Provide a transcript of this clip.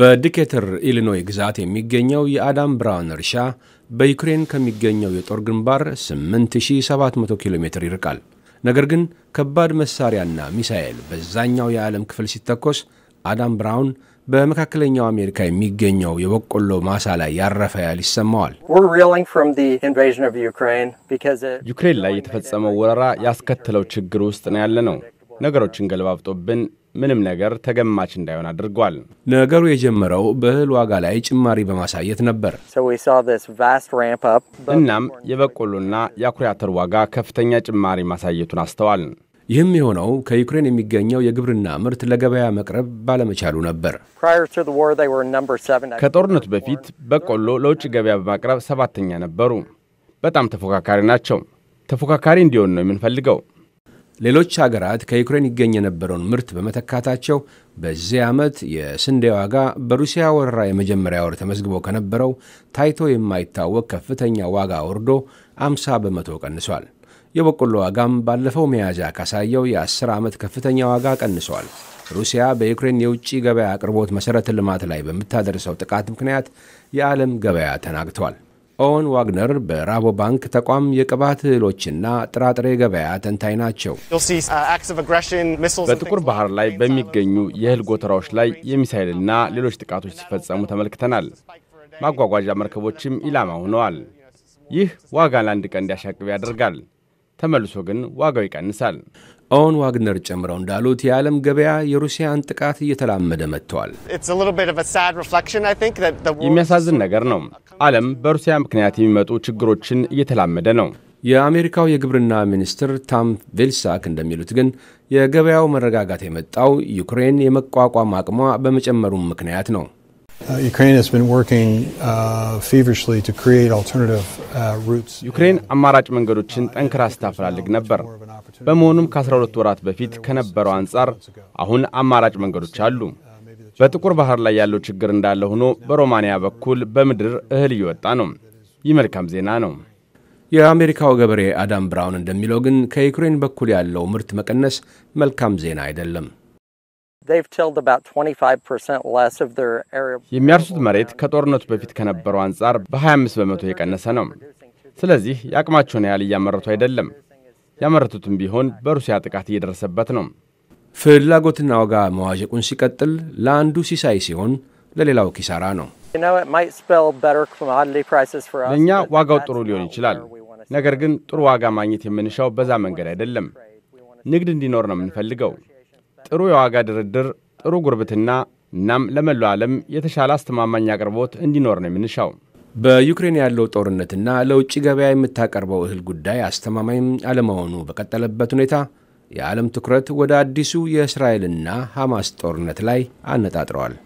በዲኬተር ኢሊኖይ ግዛት የሚገኘው የአዳም ብራውን እርሻ በዩክሬን ከሚገኘው የጦር ግንባር 8700 ኪሎ ሜትር ይርቃል። ነገር ግን ከባድ መሳሪያና ሚሳኤል በዛኛው የዓለም ክፍል ሲተኮስ አዳም ብራውን በመካከለኛው አሜሪካ የሚገኘው የበቆሎ ማሳ ላይ ያረፈ ያህል ይሰማዋል። ዩክሬን ላይ የተፈጸመው ወረራ ያስከተለው ችግር ውስጥ ነው ያለ ነው። ነገሮችን ገለባብጦብን ምንም ነገር ተገማች እንዳይሆን አድርጓል። ነገሩ የጀመረው በእህል ዋጋ ላይ ጭማሪ በማሳየት ነበር። እናም የበቆሎና የአኩሪ አተር ዋጋ ከፍተኛ ጭማሪ ማሳየቱን አስተዋል። ይህም የሆነው ከዩክሬን የሚገኘው የግብርና ምርት ለገበያ መቅረብ ባለመቻሉ ነበር። ከጦርነቱ በፊት በቆሎ ለውጭ ገበያ በማቅረብ ሰባተኛ ነበሩ። በጣም ተፎካካሪ ናቸው። ተፎካካሪ እንዲሆን ነው የምንፈልገው። ሌሎች ሀገራት ከዩክሬን ይገኝ የነበረውን ምርት በመተካታቸው በዚህ ዓመት የስንዴ ዋጋ በሩሲያ ወረራ የመጀመሪያ ወር ተመዝግቦ ከነበረው ታይቶ የማይታወቅ ከፍተኛ ዋጋ ወርዶ 50 በመቶ ቀንሷል። የበቆሎ ዋጋም ባለፈው መያዣ ካሳየው የ10 ዓመት ከፍተኛ ዋጋ ቀንሷል። ሩሲያ በዩክሬን የውጭ ገበያ አቅርቦት መሠረተ ልማት ላይ በምታደርሰው ጥቃት ምክንያት የዓለም ገበያ ተናግቷል። ኦወን ዋግነር በራቦ ባንክ ተቋም የቅባት እህሎችና ጥራጥሬ ገበያ ተንታኝ ናቸው። uh, በጥቁር ባህር ላይ በሚገኙ የእህል ጎተራዎች ላይ የሚሳይልና ሌሎች ጥቃቶች ሲፈጸሙ ተመልክተናል። ማጓጓዣ መርከቦችም ኢላማ ሆነዋል። ይህ ዋጋ ለአንድ ቀን እንዲያሻቅብ ያደርጋል። ተመልሶ ግን ዋጋው ይቀንሳል። ኦን ዋግነር ጨምረው እንዳሉት የዓለም ገበያ የሩሲያን ጥቃት እየተላመደ መጥተዋል። የሚያሳዝን ነገር ነው። ዓለም በሩሲያ ምክንያት የሚመጡ ችግሮችን እየተላመደ ነው። የአሜሪካው የግብርና ሚኒስትር ታም ቬልሳክ እንደሚሉት ግን የገበያው መረጋጋት የመጣው ዩክሬን የመቋቋም አቅሟ በመጨመሩም ምክንያት ነው። ዩክሬን uh, uh, አማራጭ መንገዶችን ጠንክራ ስታፈላልግ ነበር። በመሆኑም ከ12 ወራት በፊት ከነበረው አንጻር አሁን አማራጭ መንገዶች አሉ። በጥቁር ባህር ላይ ያለው ችግር እንዳለ ሆኖ በሮማንያ በኩል በምድር እህል እየወጣ ነው። ይህ መልካም ዜና ነው። የአሜሪካው ገበሬ አዳም ብራውን እንደሚለው ግን ከዩክሬን በኩል ያለው ምርት መቀነስ መልካም ዜና አይደለም። የሚያርሱት መሬት ከጦርነቱ በፊት ከነበረው አንጻር በ25 በመቶ የቀነሰ ነው። ስለዚህ የአቅማቸውን ያህል እያመረቱ አይደለም። ያመረቱትም ቢሆን በሩሲያ ጥቃት እየደረሰበት ነው። ፍላጎትና ዋጋ መዋዠቁን ሲቀጥል ለአንዱ ሲሳይ ሲሆን ለሌላው ኪሳራ ነው። ለእኛ ዋጋው ጥሩ ሊሆን ይችላል። ነገር ግን ጥሩ ዋጋ ማግኘት የምንሻው በዛ መንገድ አይደለም። ንግድ እንዲኖር ነው የምንፈልገው። ጥሩ የዋጋ ድርድር፣ ጥሩ ጉርብትና፣ እናም ለመላው ዓለም የተሻለ አስተማማኝ አቅርቦት እንዲኖር ነው የምንሻው። በዩክሬን ያለው ጦርነትና ለውጭ ገበያ የምታቀርበው እህል ጉዳይ አስተማማኝ አለመሆኑ በቀጠለበት ሁኔታ የዓለም ትኩረት ወደ አዲሱ የእስራኤልና ሐማስ ጦርነት ላይ አነጣጥረዋል።